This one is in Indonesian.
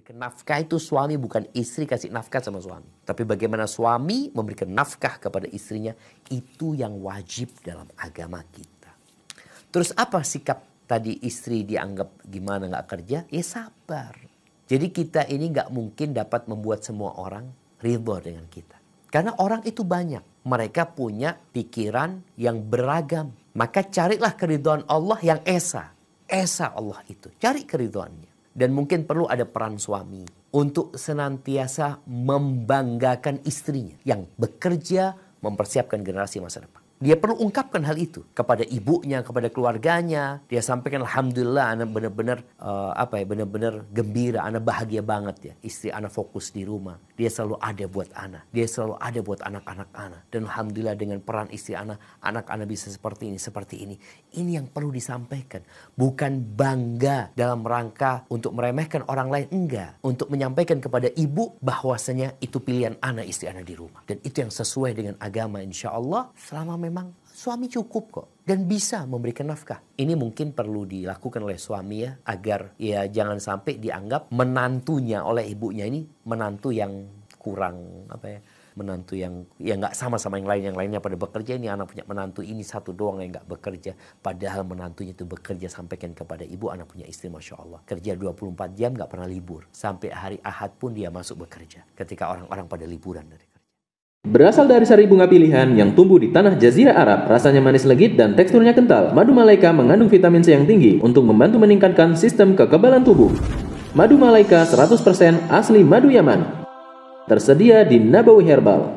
Memberikan nafkah itu suami bukan istri kasih nafkah sama suami. Tapi bagaimana suami memberikan nafkah kepada istrinya itu yang wajib dalam agama kita. Terus apa sikap tadi istri dianggap gimana nggak kerja? Ya sabar. Jadi kita ini nggak mungkin dapat membuat semua orang ridho dengan kita. Karena orang itu banyak. Mereka punya pikiran yang beragam. Maka carilah keriduan Allah yang esa. Esa Allah itu. Cari keriduannya dan mungkin perlu ada peran suami untuk senantiasa membanggakan istrinya yang bekerja mempersiapkan generasi masa depan. Dia perlu ungkapkan hal itu kepada ibunya, kepada keluarganya. Dia sampaikan alhamdulillah anak benar-benar uh, apa ya benar-benar gembira, anak bahagia banget ya. Istri anak fokus di rumah. Dia selalu ada buat anak, Dia selalu ada buat anak-anak anak Dan Alhamdulillah dengan peran istri anak, anak anak bisa seperti ini, seperti ini. Ini yang perlu disampaikan. Bukan bangga dalam rangka untuk meremehkan orang lain. Enggak. Untuk menyampaikan kepada ibu bahwasanya itu pilihan anak istri anak di rumah. Dan itu yang sesuai dengan agama insya Allah. Selama memang suami cukup kok dan bisa memberikan nafkah. Ini mungkin perlu dilakukan oleh suami ya agar ya jangan sampai dianggap menantunya oleh ibunya ini menantu yang kurang apa ya menantu yang ya nggak sama sama yang lain yang lainnya pada bekerja ini anak punya menantu ini satu doang yang nggak bekerja padahal menantunya itu bekerja sampaikan kepada ibu anak punya istri masya Allah kerja 24 jam nggak pernah libur sampai hari ahad pun dia masuk bekerja ketika orang-orang pada liburan dari Berasal dari sari bunga pilihan yang tumbuh di tanah Jazirah Arab, rasanya manis legit dan teksturnya kental. Madu Malaika mengandung vitamin C yang tinggi untuk membantu meningkatkan sistem kekebalan tubuh. Madu Malaika 100% asli madu Yaman. Tersedia di Nabawi Herbal.